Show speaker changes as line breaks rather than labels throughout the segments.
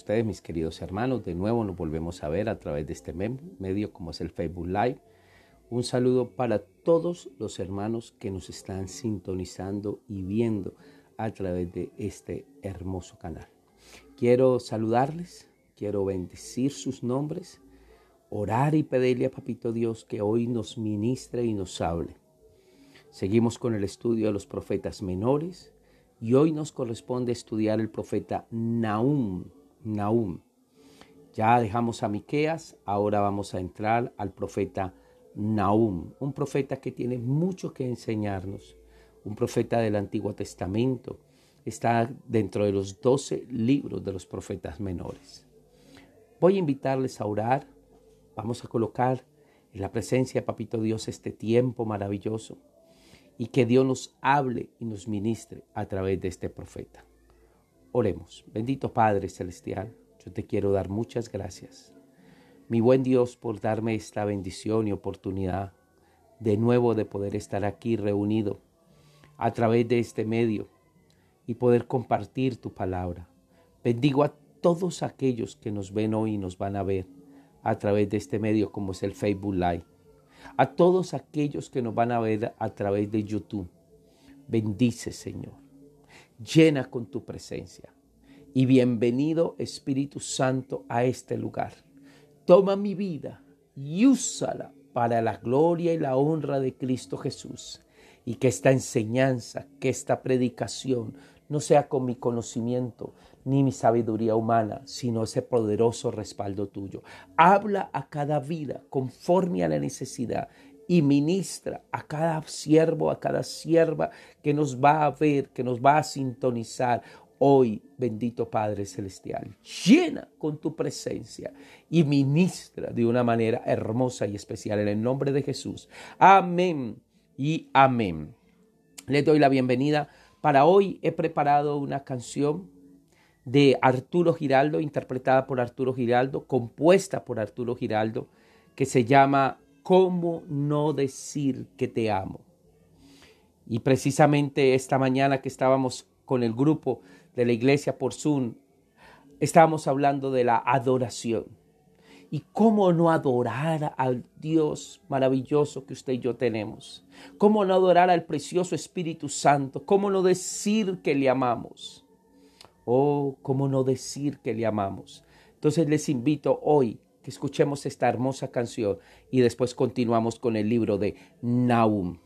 ustedes, mis queridos hermanos. De nuevo nos volvemos a ver a través de este medio como es el Facebook Live. Un saludo para todos los hermanos que nos están sintonizando y viendo a través de este hermoso canal. Quiero saludarles, quiero bendecir sus nombres, orar y pedirle a Papito Dios que hoy nos ministre y nos hable. Seguimos con el estudio de los profetas menores y hoy nos corresponde estudiar el profeta Naum. Nahum. Ya dejamos a Miqueas, ahora vamos a entrar al profeta Nahum, un profeta que tiene mucho que enseñarnos, un profeta del Antiguo Testamento. Está dentro de los doce libros de los profetas menores. Voy a invitarles a orar. Vamos a colocar en la presencia de Papito Dios este tiempo maravilloso y que Dios nos hable y nos ministre a través de este profeta. Oremos, bendito Padre Celestial, yo te quiero dar muchas gracias. Mi buen Dios, por darme esta bendición y oportunidad de nuevo de poder estar aquí reunido a través de este medio y poder compartir tu palabra. Bendigo a todos aquellos que nos ven hoy y nos van a ver a través de este medio como es el Facebook Live. A todos aquellos que nos van a ver a través de YouTube. Bendice, Señor llena con tu presencia. Y bienvenido Espíritu Santo a este lugar. Toma mi vida y úsala para la gloria y la honra de Cristo Jesús. Y que esta enseñanza, que esta predicación no sea con mi conocimiento ni mi sabiduría humana, sino ese poderoso respaldo tuyo. Habla a cada vida conforme a la necesidad y ministra a cada siervo, a cada sierva que nos va a ver, que nos va a sintonizar. Hoy, bendito Padre Celestial, llena con tu presencia y ministra de una manera hermosa y especial en el nombre de Jesús. Amén y amén. Les doy la bienvenida. Para hoy he preparado una canción de Arturo Giraldo, interpretada por Arturo Giraldo, compuesta por Arturo Giraldo, que se llama ¿cómo no decir que te amo? Y precisamente esta mañana que estábamos con el grupo de la iglesia por Zoom, estábamos hablando de la adoración. ¿Y cómo no adorar al Dios maravilloso que usted y yo tenemos? ¿Cómo no adorar al precioso Espíritu Santo? ¿Cómo no decir que le amamos? Oh, ¿cómo no decir que le amamos? Entonces les invito hoy que escuchemos esta hermosa canción y después continuamos con el libro de Naum.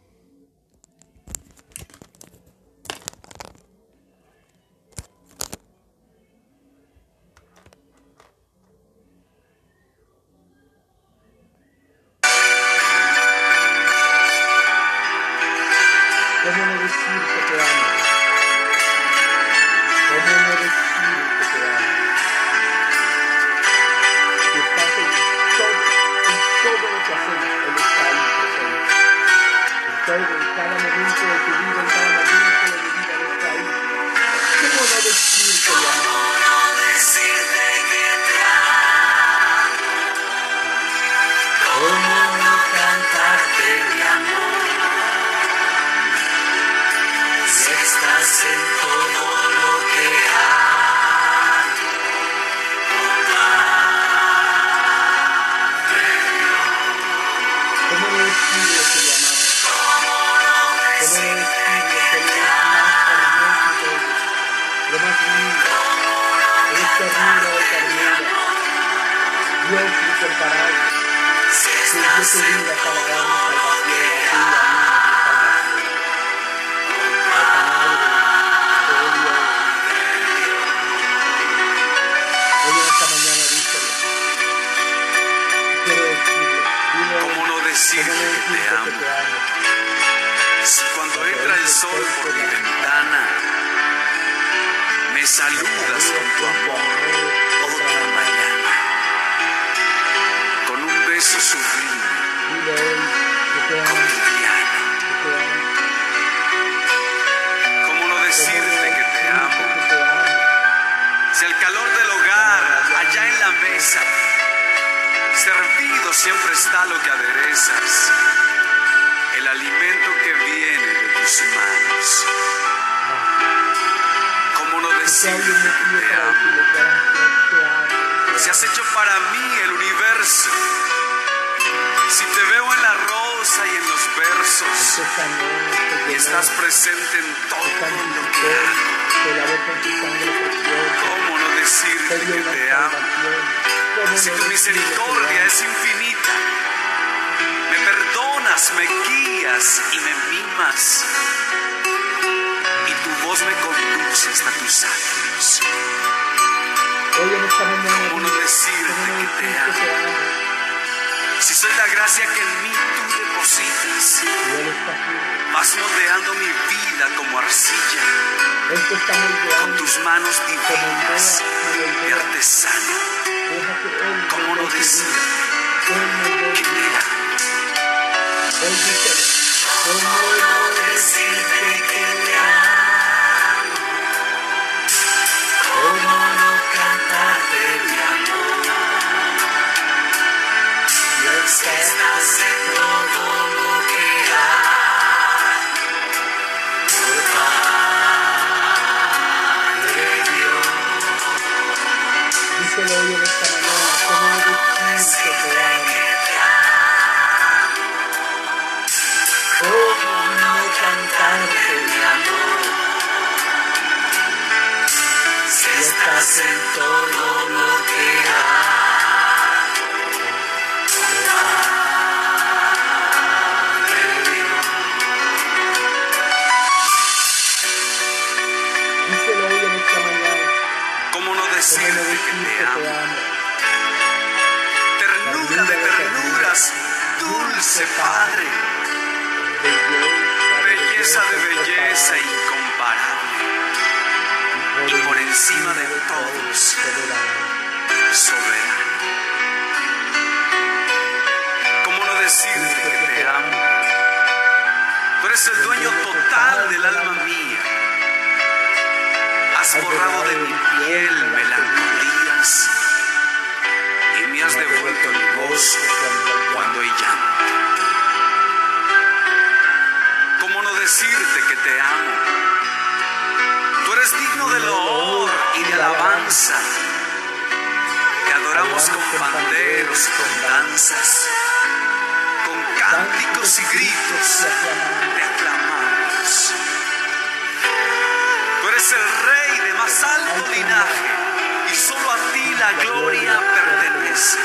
te amo. Si tu misericordia es infinita, me perdonas, me guías y me mimas. Y tu voz me conduce hasta tus ángeles. ¿Cómo no decirte que te amo? Si pues soy la gracia que en mí tú depositas, vas moldeando mi vida como arcilla.
Con tus manos divinas
y artesano.
¿Cómo no decir quién era? ¿Cómo no decirte?
de todos, soberano. ¿Cómo no decirte que te amo? Tú eres el dueño total del alma mía. Has borrado de mi piel melancolías y me has devuelto el gozo cuando he llanto. ¿Cómo no decirte que te amo? Tú eres digno de lo y de alabanza. Te adoramos con panderos con danzas, con cánticos y gritos. Te aclamamos. Tú eres el rey de más alto linaje y solo a ti la gloria pertenece.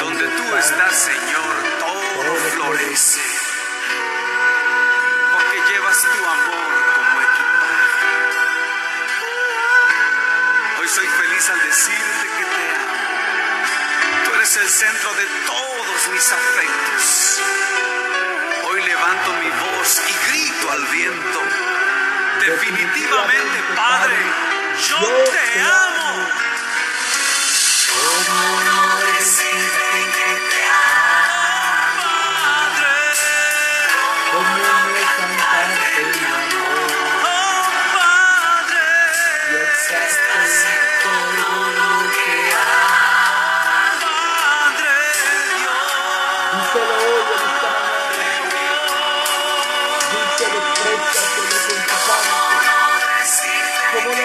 Donde tú estás, Señor, todo florece, porque llevas tu amor. al decirte que te amo. Tú eres el centro de todos mis afectos. Hoy levanto mi voz y grito al viento. Definitivamente, Padre, yo te amo.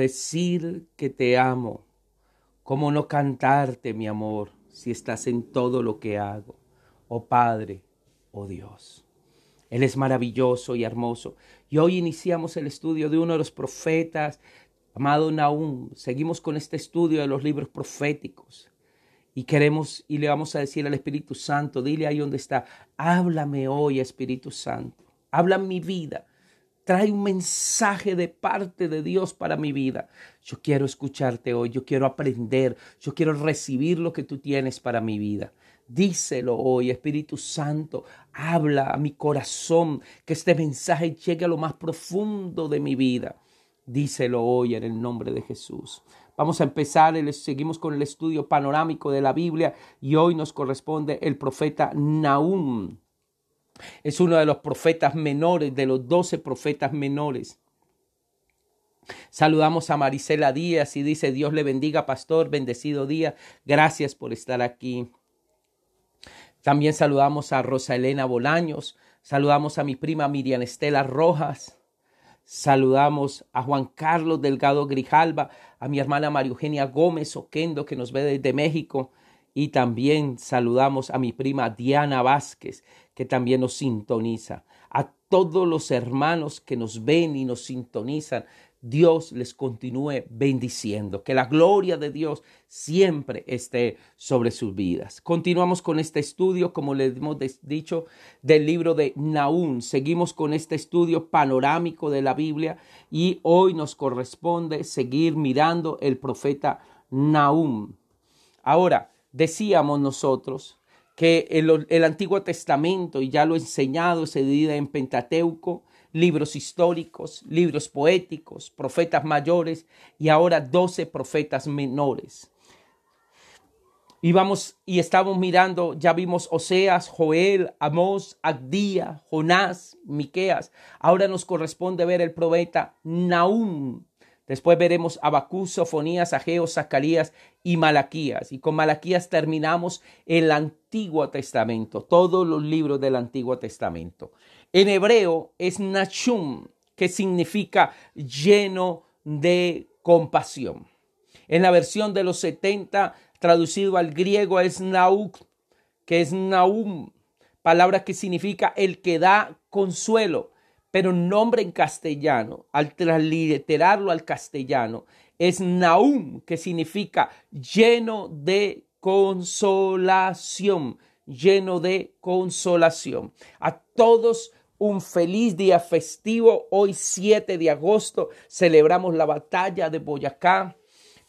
decir que te amo? ¿Cómo no cantarte, mi amor, si estás en todo lo que hago? Oh Padre, oh Dios. Él es maravilloso y hermoso. Y hoy iniciamos el estudio de uno de los profetas, amado Naum. Seguimos con este estudio de los libros proféticos. Y queremos y le vamos a decir al Espíritu Santo, dile ahí donde está, háblame hoy, Espíritu Santo. Habla mi vida, Trae un mensaje de parte de Dios para mi vida. Yo quiero escucharte hoy, yo quiero aprender, yo quiero recibir lo que tú tienes para mi vida. Díselo hoy, Espíritu Santo, habla a mi corazón, que este mensaje llegue a lo más profundo de mi vida. Díselo hoy en el nombre de Jesús. Vamos a empezar, seguimos con el estudio panorámico de la Biblia y hoy nos corresponde el profeta Nahum. Es uno de los profetas menores, de los doce profetas menores. Saludamos a Marisela Díaz y dice, Dios le bendiga, pastor, bendecido día, gracias por estar aquí. También saludamos a Rosa Elena Bolaños, saludamos a mi prima Miriam Estela Rojas, saludamos a Juan Carlos Delgado Grijalba, a mi hermana María Eugenia Gómez Oquendo, que nos ve desde México, y también saludamos a mi prima Diana Vázquez, que también nos sintoniza, a todos los hermanos que nos ven y nos sintonizan. Dios les continúe bendiciendo, que la gloria de Dios siempre esté sobre sus vidas. Continuamos con este estudio, como les hemos dicho, del libro de Naún. Seguimos con este estudio panorámico de la Biblia y hoy nos corresponde seguir mirando el profeta Naum Ahora, decíamos nosotros que el, Antiguo Testamento, y ya lo he enseñado, se divide en Pentateuco, libros históricos, libros poéticos, profetas mayores y ahora doce profetas menores. Y vamos y estamos mirando, ya vimos Oseas, Joel, Amós, Agdía, Jonás, Miqueas. Ahora nos corresponde ver el profeta Naum, Después veremos Abacú, Sofonías, Ageo, Zacarías y Malaquías. Y con Malaquías terminamos el Antiguo Testamento, todos los libros del Antiguo Testamento. En hebreo es Nachum, que significa lleno de compasión. En la versión de los 70, traducido al griego, es Nauk, que es Naum, palabra que significa el que da consuelo pero nombre en castellano, al transliterarlo al castellano, es Naum, que significa lleno de consolación, lleno de consolación. A todos un feliz día festivo. Hoy 7 de agosto celebramos la batalla de Boyacá,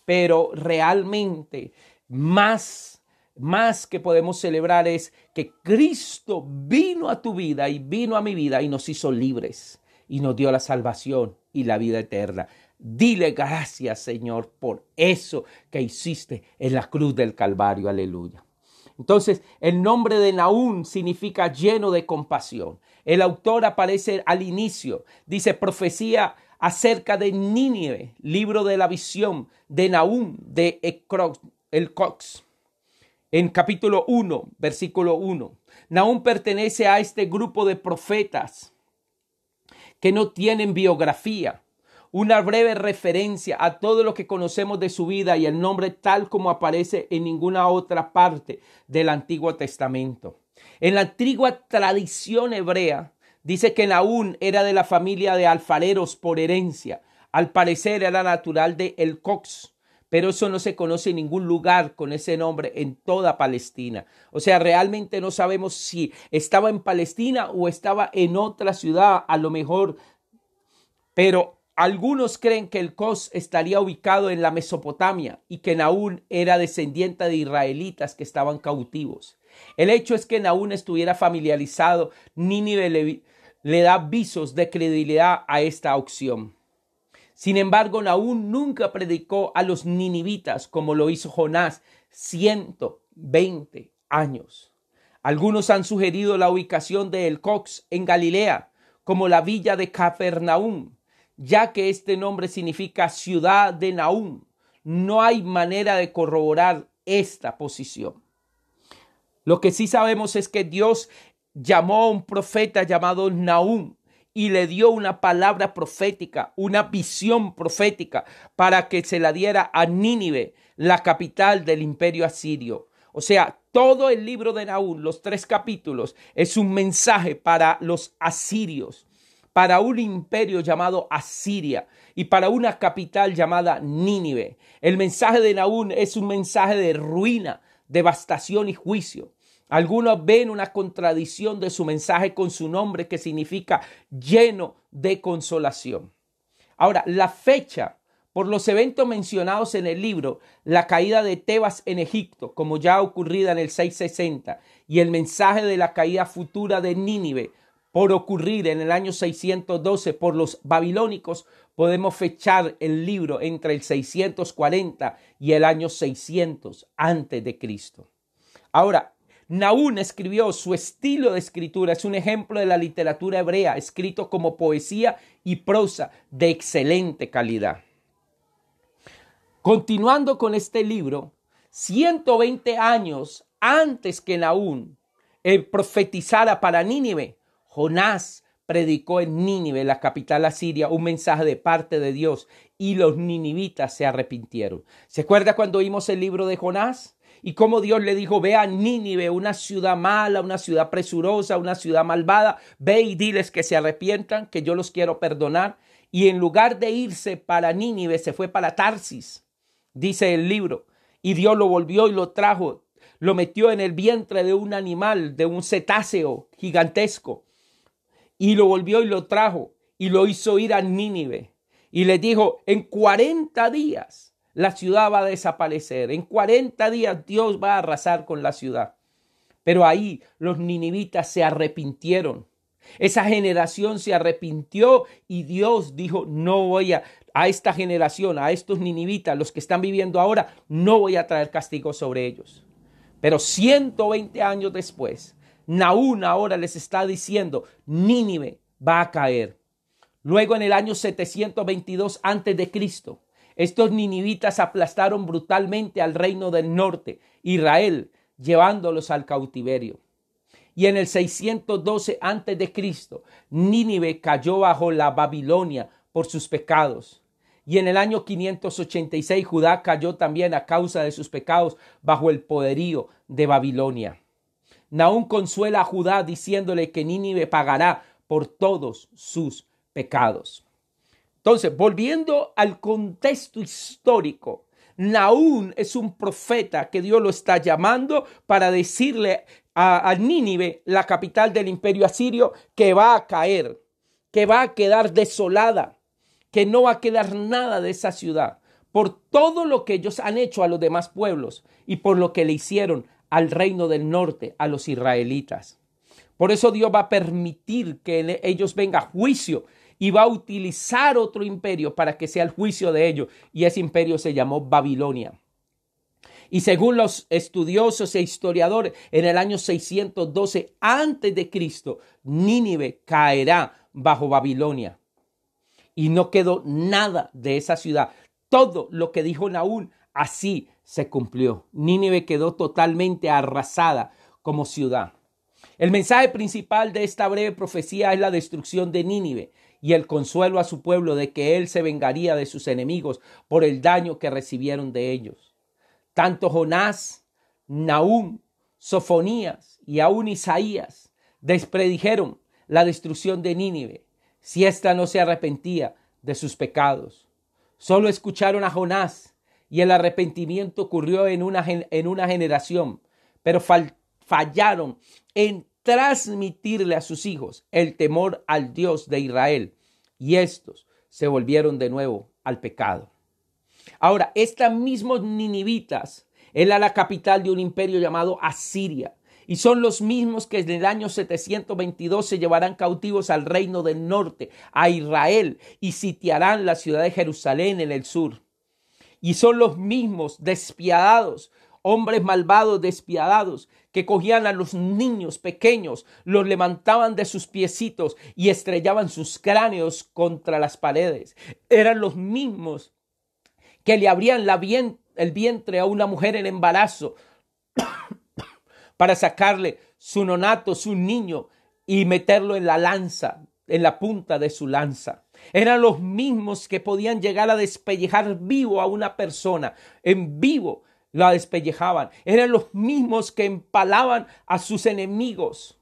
pero realmente más más que podemos celebrar es que Cristo vino a tu vida y vino a mi vida y nos hizo libres y nos dio la salvación y la vida eterna. Dile gracias, Señor, por eso que hiciste en la cruz del Calvario. Aleluya. Entonces, el nombre de Naún significa lleno de compasión. El autor aparece al inicio. Dice profecía acerca de Nínive, libro de la visión de Naúm de El Cox en capítulo 1, versículo 1. Naúm pertenece a este grupo de profetas que no tienen biografía, una breve referencia a todo lo que conocemos de su vida y el nombre tal como aparece en ninguna otra parte del Antiguo Testamento. En la antigua tradición hebrea, dice que Naún era de la familia de alfareros por herencia. Al parecer era natural de El Cox, pero eso no se conoce en ningún lugar con ese nombre en toda Palestina. O sea, realmente no sabemos si estaba en Palestina o estaba en otra ciudad, a lo mejor, pero algunos creen que el Cos estaría ubicado en la Mesopotamia y que Naún era descendiente de israelitas que estaban cautivos. El hecho es que Naún estuviera familiarizado, ni le, le da visos de credibilidad a esta opción. Sin embargo, Naúm nunca predicó a los ninivitas como lo hizo Jonás 120 años. Algunos han sugerido la ubicación de El Cox en Galilea como la villa de Capernaum, ya que este nombre significa ciudad de Naúm. No hay manera de corroborar esta posición. Lo que sí sabemos es que Dios llamó a un profeta llamado Naúm y le dio una palabra profética, una visión profética para que se la diera a Nínive, la capital del imperio asirio. O sea, todo el libro de Naúl, los tres capítulos, es un mensaje para los asirios, para un imperio llamado Asiria y para una capital llamada Nínive. El mensaje de Naúl es un mensaje de ruina, devastación y juicio. Algunos ven una contradicción de su mensaje con su nombre que significa lleno de consolación. Ahora, la fecha por los eventos mencionados en el libro, la caída de Tebas en Egipto, como ya ocurrida en el 660, y el mensaje de la caída futura de Nínive, por ocurrir en el año 612 por los babilónicos, podemos fechar el libro entre el 640 y el año 600 antes de Cristo. Ahora, Naún escribió, su estilo de escritura es un ejemplo de la literatura hebrea, escrito como poesía y prosa de excelente calidad. Continuando con este libro, 120 años antes que Naún profetizara para Nínive, Jonás predicó en Nínive, la capital asiria, un mensaje de parte de Dios y los ninivitas se arrepintieron. ¿Se acuerda cuando vimos el libro de Jonás? y como Dios le dijo, ve a Nínive, una ciudad mala, una ciudad presurosa, una ciudad malvada, ve y diles que se arrepientan, que yo los quiero perdonar. Y en lugar de irse para Nínive, se fue para Tarsis, dice el libro. Y Dios lo volvió y lo trajo, lo metió en el vientre de un animal, de un cetáceo gigantesco. Y lo volvió y lo trajo y lo hizo ir a Nínive. Y le dijo, en 40 días la ciudad va a desaparecer. En 40 días Dios va a arrasar con la ciudad. Pero ahí los ninivitas se arrepintieron. Esa generación se arrepintió y Dios dijo, no voy a, a esta generación, a estos ninivitas, los que están viviendo ahora, no voy a traer castigo sobre ellos. Pero 120 años después, Naún ahora les está diciendo, Nínive va a caer. Luego en el año 722 antes de Cristo, estos ninivitas aplastaron brutalmente al reino del norte, Israel, llevándolos al cautiverio. Y en el 612 a.C., Nínive cayó bajo la Babilonia por sus pecados. Y en el año 586 Judá cayó también a causa de sus pecados bajo el poderío de Babilonia. Naún consuela a Judá diciéndole que Nínive pagará por todos sus pecados. Entonces, volviendo al contexto histórico, Naún es un profeta que Dios lo está llamando para decirle a, Nínive, la capital del imperio asirio, que va a caer, que va a quedar desolada, que no va a quedar nada de esa ciudad, por todo lo que ellos han hecho a los demás pueblos y por lo que le hicieron al reino del norte, a los israelitas. Por eso Dios va a permitir que ellos venga a juicio y va a utilizar otro imperio para que sea el juicio de ellos. Y ese imperio se llamó Babilonia. Y según los estudiosos e historiadores, en el año 612 antes de Cristo, Nínive caerá bajo Babilonia. Y no quedó nada de esa ciudad. Todo lo que dijo Naúl así se cumplió. Nínive quedó totalmente arrasada como ciudad. El mensaje principal de esta breve profecía es la destrucción de Nínive y el consuelo a su pueblo de que Él se vengaría de sus enemigos por el daño que recibieron de ellos. Tanto Jonás, Naúm Sofonías y aún Isaías despredijeron la destrucción de Nínive si ésta no se arrepentía de sus pecados. Solo escucharon a Jonás y el arrepentimiento ocurrió en una, en una generación, pero fallaron en transmitirle a sus hijos el temor al Dios de Israel. Y estos se volvieron de nuevo al pecado. Ahora, estos mismos ninivitas era la capital de un imperio llamado Asiria. Y son los mismos que en el año 722 se llevarán cautivos al reino del norte, a Israel, y sitiarán la ciudad de Jerusalén en el sur. Y son los mismos despiadados, hombres malvados, despiadados, que cogían a los niños pequeños, los levantaban de sus piecitos y estrellaban sus cráneos contra las paredes. Eran los mismos que le abrían la el vientre a una mujer en embarazo para sacarle su nonato, su niño, y meterlo en la lanza, en la punta de su lanza. Eran los mismos que podían llegar a despellejar vivo a una persona, en vivo, la despellejaban. Eran los mismos que empalaban a sus enemigos.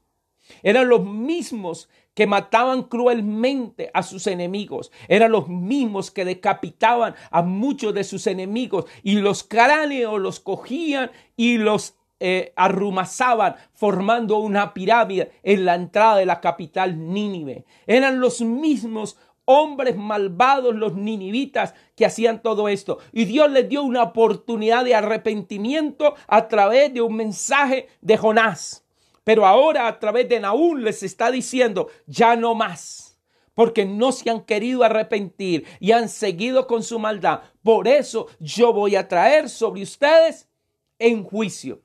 Eran los mismos que mataban cruelmente a sus enemigos. Eran los mismos que decapitaban a muchos de sus enemigos y los cráneos los cogían y los eh, arrumazaban formando una pirámide en la entrada de la capital Nínive. Eran los mismos hombres malvados, los ninivitas, que hacían todo esto. Y Dios les dio una oportunidad de arrepentimiento a través de un mensaje de Jonás. Pero ahora a través de Naúl les está diciendo, ya no más porque no se han querido arrepentir y han seguido con su maldad. Por eso yo voy a traer sobre ustedes en juicio.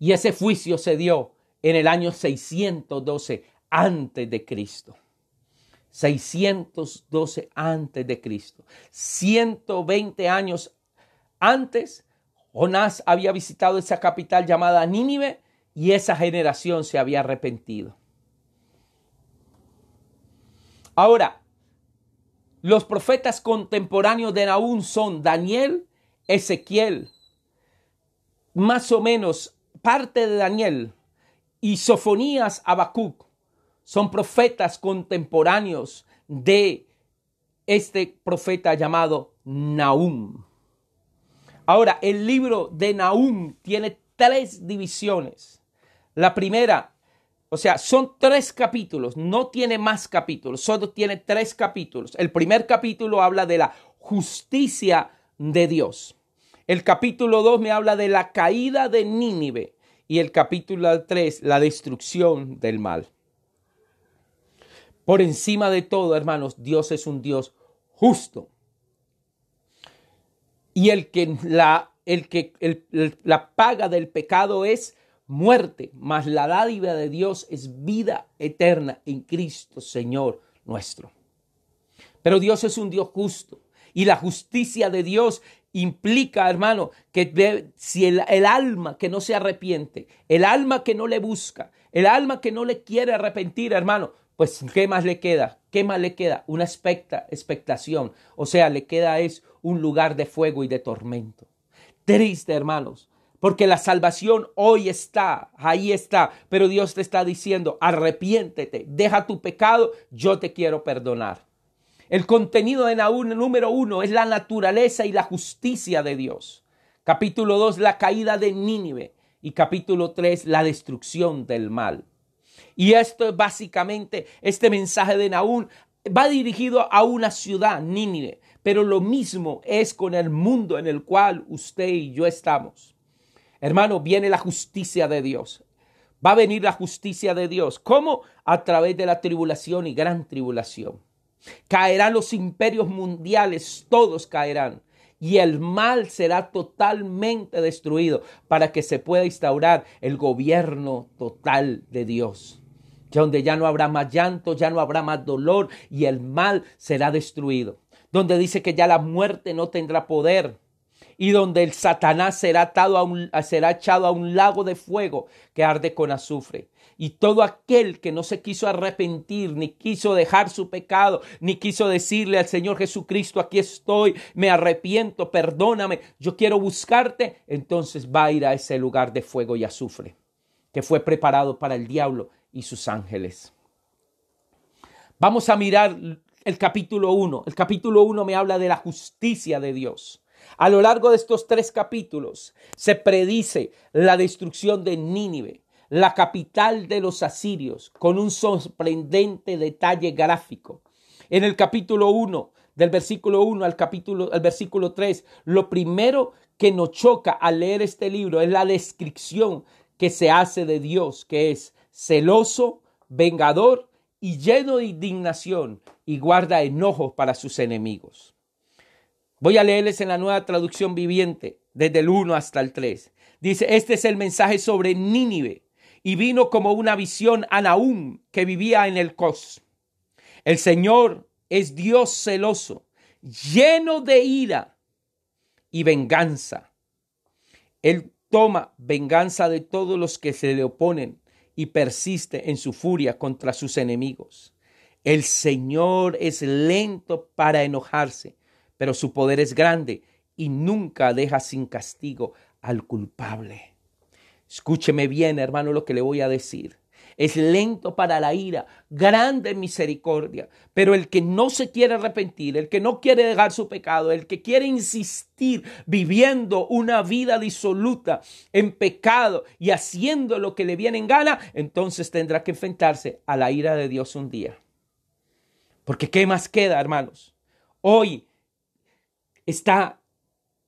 Y ese juicio se dio en el año 612 antes de Cristo. 612 antes de Cristo. 120 años antes, Jonás había visitado esa capital llamada Nínive y esa generación se había arrepentido. Ahora, los profetas contemporáneos de Naúm son Daniel, Ezequiel, más o menos parte de Daniel, y Sofonías Habacuc son profetas contemporáneos de este profeta llamado Nahum. Ahora, el libro de Nahum tiene tres divisiones. La primera, o sea, son tres capítulos, no tiene más capítulos, solo tiene tres capítulos. El primer capítulo habla de la justicia de Dios. El capítulo dos me habla de la caída de Nínive y el capítulo tres, la destrucción del mal. Por encima de todo, hermanos, Dios es un Dios justo. Y el que la, el que, la paga del pecado es muerte, mas la dádiva de Dios es vida eterna en Cristo, Señor nuestro. Pero Dios es un Dios justo y la justicia de Dios implica, hermano, que si el, alma que no se arrepiente, el alma que no le busca, el alma que no le quiere arrepentir, hermano, pues ¿qué más le queda? ¿Qué más le queda? Una expectación. O sea, le queda es un lugar de fuego y de tormento. Triste, hermanos, porque la salvación hoy está, ahí está, pero Dios te está diciendo, arrepiéntete, deja tu pecado, yo te quiero perdonar. El contenido de Naúl número uno es la naturaleza y la justicia de Dios. Capítulo dos, la caída de Nínive. Y capítulo tres, la destrucción del mal. Y esto es básicamente este mensaje de Naúm. Va dirigido a una ciudad, Nínive, pero lo mismo es con el mundo en el cual usted y yo estamos. Hermano, viene la justicia de Dios. Va a venir la justicia de Dios. ¿Cómo? A través de la tribulación y gran tribulación. Caerán los imperios mundiales, todos caerán. Y el mal será totalmente destruido para que se pueda instaurar el gobierno total de Dios donde ya no habrá más llanto, ya no habrá más dolor y el mal será destruido, donde dice que ya la muerte no tendrá poder y donde el Satanás será, atado a un, será echado a un lago de fuego que arde con azufre. Y todo aquel que no se quiso arrepentir, ni quiso dejar su pecado, ni quiso decirle al Señor Jesucristo, aquí estoy, me arrepiento, perdóname, yo quiero buscarte, entonces va a ir a ese lugar de fuego y azufre que fue preparado para el diablo y sus ángeles. Vamos a mirar el capítulo 1. El capítulo 1 me habla de la justicia de Dios. A lo largo de estos tres capítulos se predice la destrucción de Nínive, la capital de los asirios, con un sorprendente detalle gráfico. En el capítulo 1, del versículo 1 al capítulo al versículo 3, lo primero que nos choca al leer este libro es la descripción que se hace de Dios, que es celoso, vengador y lleno de indignación y guarda enojos para sus enemigos. Voy a leerles en la nueva traducción viviente, desde el 1 hasta el 3. Dice, este es el mensaje sobre Nínive y vino como una visión a Nahum que vivía en el Cos. El Señor es Dios celoso, lleno de ira y venganza. Él toma venganza de todos los que se le oponen y persiste en su furia contra sus enemigos. El Señor es lento para enojarse, pero su poder es grande y nunca deja sin castigo al culpable. Escúcheme bien, hermano, lo que le voy a decir es lento para la ira, grande misericordia. Pero el que no se quiere arrepentir, el que no quiere dejar su pecado, el que quiere insistir viviendo una vida disoluta en pecado y haciendo lo que le viene en gana, entonces tendrá que enfrentarse a la ira de Dios un día. Porque ¿qué más queda, hermanos? Hoy está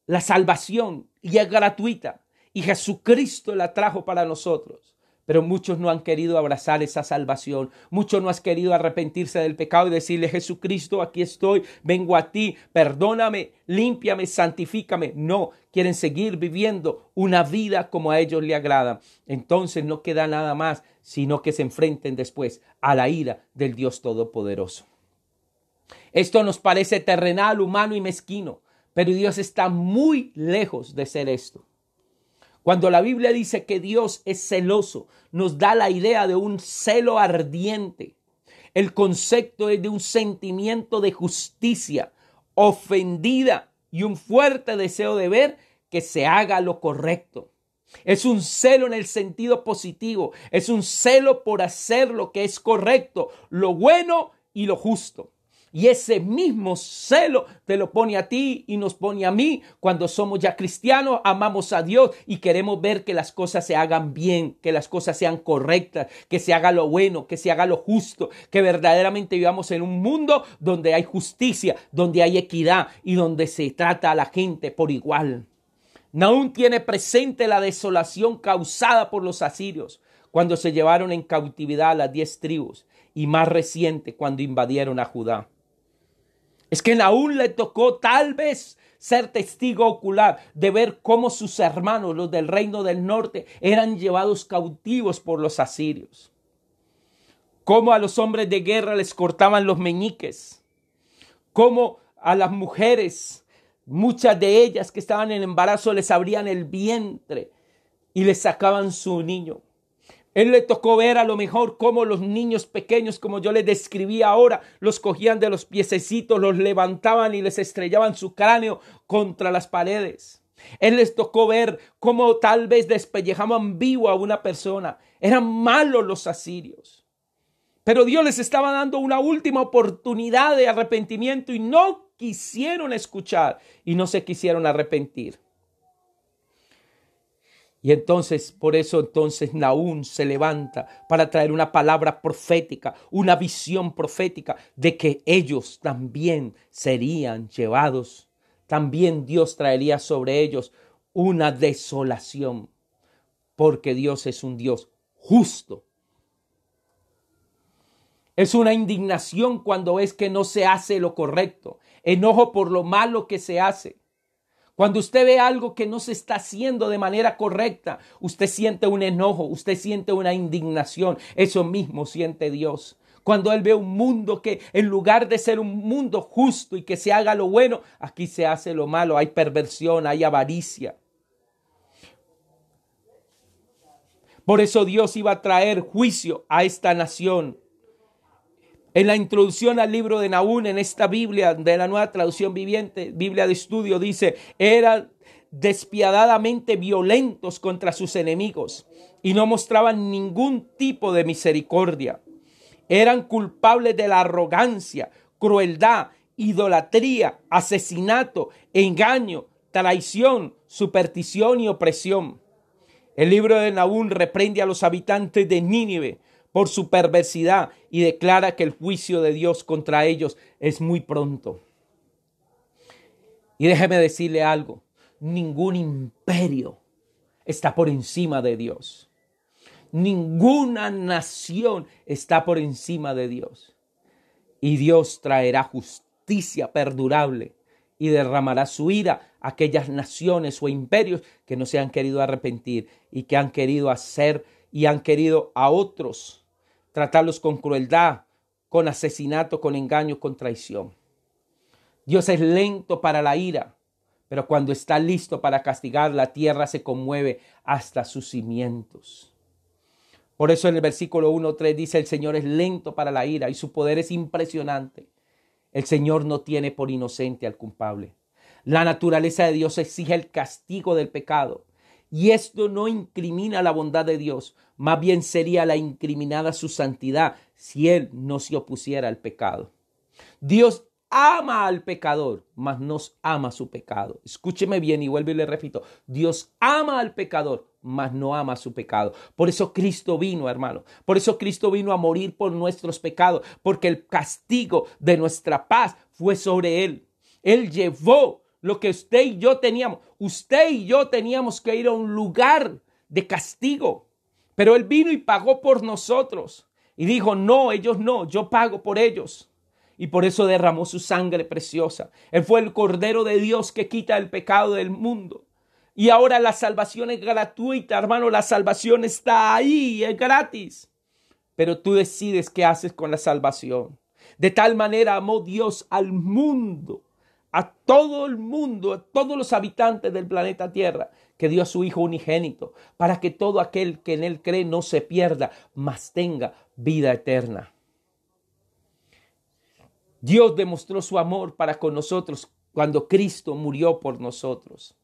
la salvación y es gratuita. Y Jesucristo la trajo para nosotros. Pero muchos no han querido abrazar esa salvación. Muchos no han querido arrepentirse del pecado y decirle, Jesucristo, aquí estoy, vengo a ti, perdóname, límpiame, santifícame. No, quieren seguir viviendo una vida como a ellos le agrada. Entonces no queda nada más, sino que se enfrenten después a la ira del Dios Todopoderoso. Esto nos parece terrenal, humano y mezquino, pero Dios está muy lejos de ser esto. Cuando la Biblia dice que Dios es celoso, nos da la idea de un celo ardiente. El concepto es de un sentimiento de justicia ofendida y un fuerte deseo de ver que se haga lo correcto. Es un celo en el sentido positivo, es un celo por hacer lo que es correcto, lo bueno y lo justo. Y ese mismo celo te lo pone a ti y nos pone a mí. Cuando somos ya cristianos, amamos a Dios y queremos ver que las cosas se hagan bien, que las cosas sean correctas, que se haga lo bueno, que se haga lo justo, que verdaderamente vivamos en un mundo donde hay justicia, donde hay equidad y donde se trata a la gente por igual. Naún tiene presente la desolación causada por los asirios cuando se llevaron en cautividad a las diez tribus y más reciente cuando invadieron a Judá. Es que aún le tocó tal vez ser testigo ocular de ver cómo sus hermanos, los del reino del norte, eran llevados cautivos por los asirios. Cómo a los hombres de guerra les cortaban los meñiques. Cómo a las mujeres, muchas de ellas que estaban en embarazo, les abrían el vientre y les sacaban su niño. Él le tocó ver a lo mejor cómo los niños pequeños, como yo les describí ahora, los cogían de los piececitos, los levantaban y les estrellaban su cráneo contra las paredes. Él les tocó ver cómo tal vez despellejaban vivo a una persona. Eran malos los asirios. Pero Dios les estaba dando una última oportunidad de arrepentimiento y no quisieron escuchar y no se quisieron arrepentir. Y entonces, por eso entonces Naún se levanta para traer una palabra profética, una visión profética de que ellos también serían llevados. También Dios traería sobre ellos una desolación, porque Dios es un Dios justo. Es una indignación cuando es que no se hace lo correcto, enojo por lo malo que se hace, cuando usted ve algo que no se está haciendo de manera correcta, usted siente un enojo, usted siente una indignación. Eso mismo siente Dios. Cuando Él ve un mundo que en lugar de ser un mundo justo y que se haga lo bueno, aquí se hace lo malo, hay perversión, hay avaricia. Por eso Dios iba a traer juicio a esta nación. En la introducción al libro de Nahum, en esta Biblia de la nueva traducción viviente, Biblia de estudio, dice, eran despiadadamente violentos contra sus enemigos y no mostraban ningún tipo de misericordia. Eran culpables de la arrogancia, crueldad, idolatría, asesinato, engaño, traición, superstición y opresión. El libro de Nahum reprende a los habitantes de Nínive por su perversidad y declara que el juicio de Dios contra ellos es muy pronto. Y déjeme decirle algo, ningún imperio está por encima de Dios. Ninguna nación está por encima de Dios. Y Dios traerá justicia perdurable y derramará su ira a aquellas naciones o imperios que no se han querido arrepentir y que han querido hacer y han querido a otros tratarlos con crueldad, con asesinato, con engaño, con traición. Dios es lento para la ira, pero cuando está listo para castigar, la tierra se conmueve hasta sus cimientos. Por eso en el versículo 1.3 dice, el Señor es lento para la ira y su poder es impresionante. El Señor no tiene por inocente al culpable. La naturaleza de Dios exige el castigo del pecado, y esto no incrimina la bondad de Dios, más bien sería la incriminada su santidad si Él no se opusiera al pecado. Dios ama al pecador, mas no ama su pecado. Escúcheme bien y vuelvo y le repito, Dios ama al pecador, mas no ama su pecado. Por eso Cristo vino, hermano. Por eso Cristo vino a morir por nuestros pecados, porque el castigo de nuestra paz fue sobre Él. Él llevó lo que usted y yo teníamos. Usted y yo teníamos que ir a un lugar de castigo, pero Él vino y pagó por nosotros. Y dijo, no, ellos no, yo pago por ellos. Y por eso derramó su sangre preciosa. Él fue el Cordero de Dios que quita el pecado del mundo. Y ahora la salvación es gratuita, hermano, la salvación está ahí, es gratis. Pero tú decides qué haces con la salvación. De tal manera amó Dios al mundo a todo el mundo, a todos los habitantes del planeta Tierra, que dio a su Hijo unigénito, para que todo aquel que en Él cree no se pierda, mas tenga vida eterna. Dios demostró su amor para con nosotros cuando Cristo murió por nosotros.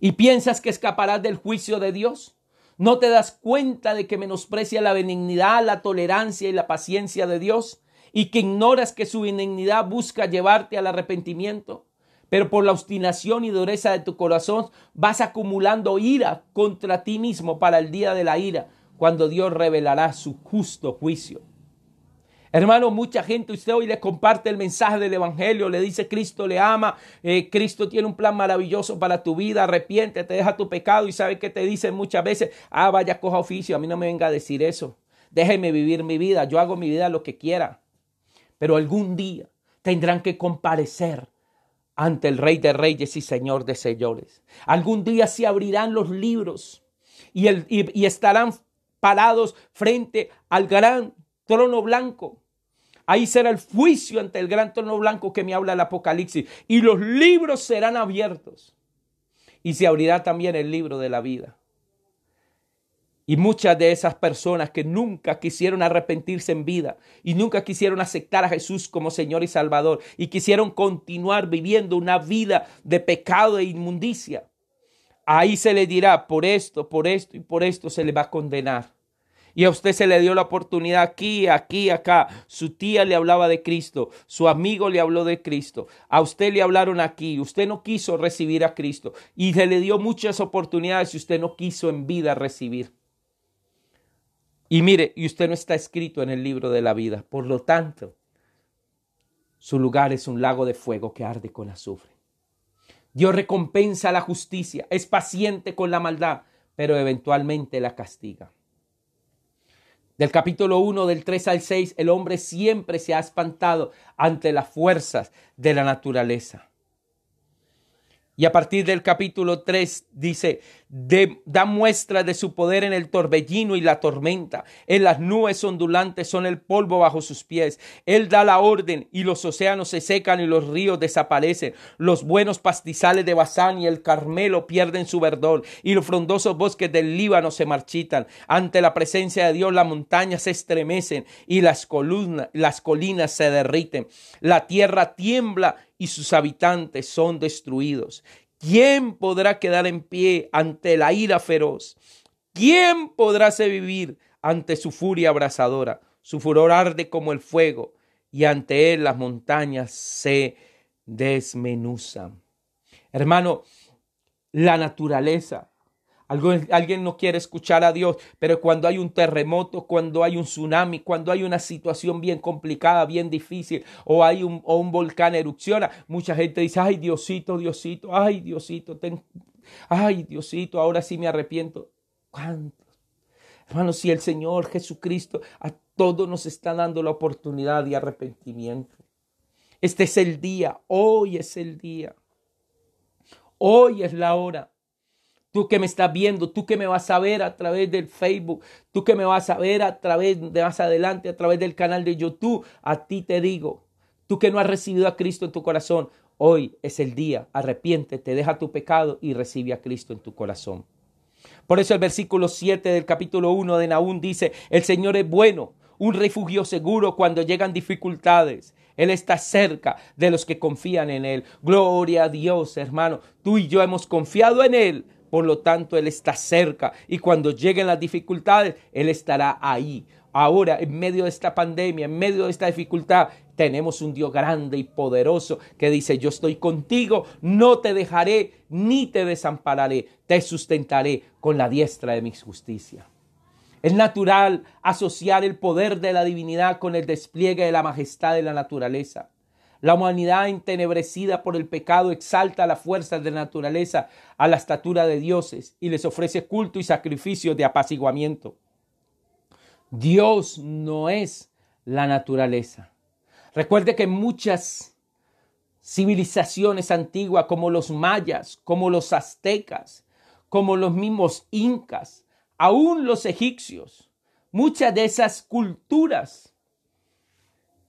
¿Y piensas que escaparás del juicio de Dios? ¿No te das cuenta de que menosprecia la benignidad, la tolerancia y la paciencia de Dios? y que ignoras que su indignidad busca llevarte al arrepentimiento, pero por la obstinación y dureza de tu corazón vas acumulando ira contra ti mismo para el día de la ira, cuando Dios revelará su justo juicio. Hermano, mucha gente, usted hoy le comparte el mensaje del Evangelio, le dice Cristo le ama, eh, Cristo tiene un plan maravilloso para tu vida, arrepiente, te deja tu pecado y sabe que te dicen muchas veces, ah, vaya, coja oficio, a mí no me venga a decir eso, déjeme vivir mi vida, yo hago mi vida lo que quiera pero algún día tendrán que comparecer ante el Rey de Reyes y Señor de Señores. Algún día se abrirán los libros y, estarán parados frente al gran trono blanco. Ahí será el juicio ante el gran trono blanco que me habla el Apocalipsis. Y los libros serán abiertos. Y se abrirá también el libro de la vida. Y muchas de esas personas que nunca quisieron arrepentirse en vida y nunca quisieron aceptar a Jesús como Señor y Salvador y quisieron continuar viviendo una vida de pecado e inmundicia. Ahí se le dirá, por esto, por esto y por esto se le va a condenar. Y a usted se le dio la oportunidad aquí, aquí, acá. Su tía le hablaba de Cristo, su amigo le habló de Cristo, a usted le hablaron aquí, usted no quiso recibir a Cristo y se le dio muchas oportunidades y usted no quiso en vida recibir. Y mire, y usted no está escrito en el libro de la vida. Por lo tanto, su lugar es un lago de fuego que arde con azufre. Dios recompensa la justicia, es paciente con la maldad, pero eventualmente la castiga. Del capítulo 1, del 3 al 6, el hombre siempre se ha espantado ante las fuerzas de la naturaleza. Y a partir del capítulo 3 dice, da muestra de su poder en el torbellino y la tormenta. En las nubes ondulantes son el polvo bajo sus pies. Él da la orden y los océanos se secan y los ríos desaparecen. Los buenos pastizales de Bazán y el Carmelo pierden su verdor y los frondosos bosques del Líbano se marchitan. Ante la presencia de Dios las montañas se estremecen y las, las colinas se derriten. La tierra tiembla y sus habitantes son destruidos. ¿Quién podrá quedar en pie ante la ira feroz? ¿Quién podrá vivir ante su furia abrasadora? Su furor arde como el fuego y ante él las montañas se desmenuzan. Hermano, la naturaleza Alguien, no quiere escuchar a Dios, pero cuando hay un terremoto, cuando hay un tsunami, cuando hay una situación bien complicada, bien difícil, o hay un, volcán erupciona, mucha gente dice, ay Diosito, Diosito, ay Diosito, ay Diosito, ahora sí me arrepiento. ¿Cuántos? Hermanos, si el Señor Jesucristo a todos nos está dando la oportunidad de arrepentimiento. Este es el día, hoy es el día. Hoy es la hora. Tú que me estás viendo, tú que me vas a ver a través del Facebook, tú que me vas a ver a través de más adelante, a través del canal de YouTube, a ti te digo, tú que no has recibido a Cristo en tu corazón, hoy es el día, arrepiéntete, deja tu pecado y recibe a Cristo en tu corazón. Por eso el versículo 7 del capítulo 1 de Naúm dice, el Señor es bueno, un refugio seguro cuando llegan dificultades. Él está cerca de los que confían en Él. Gloria a Dios, hermano. Tú y yo hemos confiado en Él por lo tanto, Él está cerca y cuando lleguen las dificultades, Él estará ahí. Ahora, en medio de esta pandemia, en medio de esta dificultad, tenemos un Dios grande y poderoso que dice, yo estoy contigo, no te dejaré ni te desampararé, te sustentaré con la diestra de mi justicia. Es natural asociar el poder de la divinidad con el despliegue de la majestad de la naturaleza. La humanidad entenebrecida por el pecado exalta las fuerzas de la naturaleza a la estatura de dioses y les ofrece culto y sacrificio de apaciguamiento. Dios no es la naturaleza. Recuerde que muchas civilizaciones antiguas como los mayas, como los aztecas, como los mismos incas, aún los egipcios, muchas de esas culturas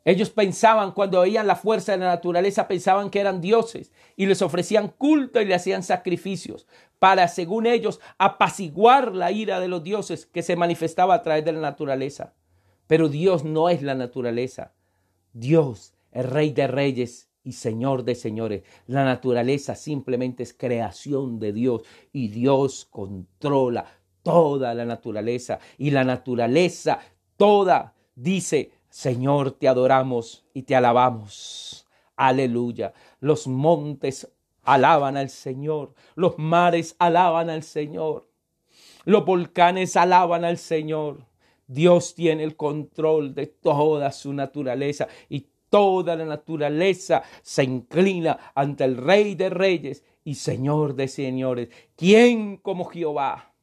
ellos pensaban, cuando veían la fuerza de la naturaleza, pensaban que eran dioses y les ofrecían culto y le hacían sacrificios para, según ellos, apaciguar la ira de los dioses que se manifestaba a través de la naturaleza. Pero Dios no es la naturaleza. Dios, es rey de reyes y señor de señores. La naturaleza simplemente es creación de Dios y Dios controla toda la naturaleza y la naturaleza toda dice Señor, te adoramos y te alabamos. Aleluya. Los montes alaban al Señor. Los mares alaban al Señor. Los volcanes alaban al Señor. Dios tiene el control de toda su naturaleza y toda la naturaleza se inclina ante el Rey de Reyes y Señor de Señores. ¿Quién como Jehová?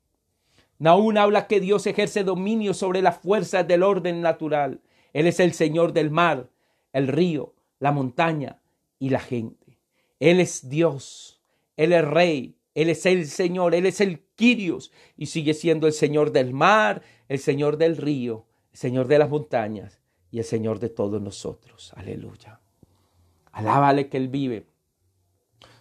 Naún habla que Dios ejerce dominio sobre las fuerzas del orden natural. Él es el Señor del mar, el río, la montaña y la gente. Él es Dios, Él es Rey, Él es el Señor, Él es el Quirios y sigue siendo el Señor del mar, el Señor del río, el Señor de las montañas y el Señor de todos nosotros. Aleluya. Alábale que Él vive.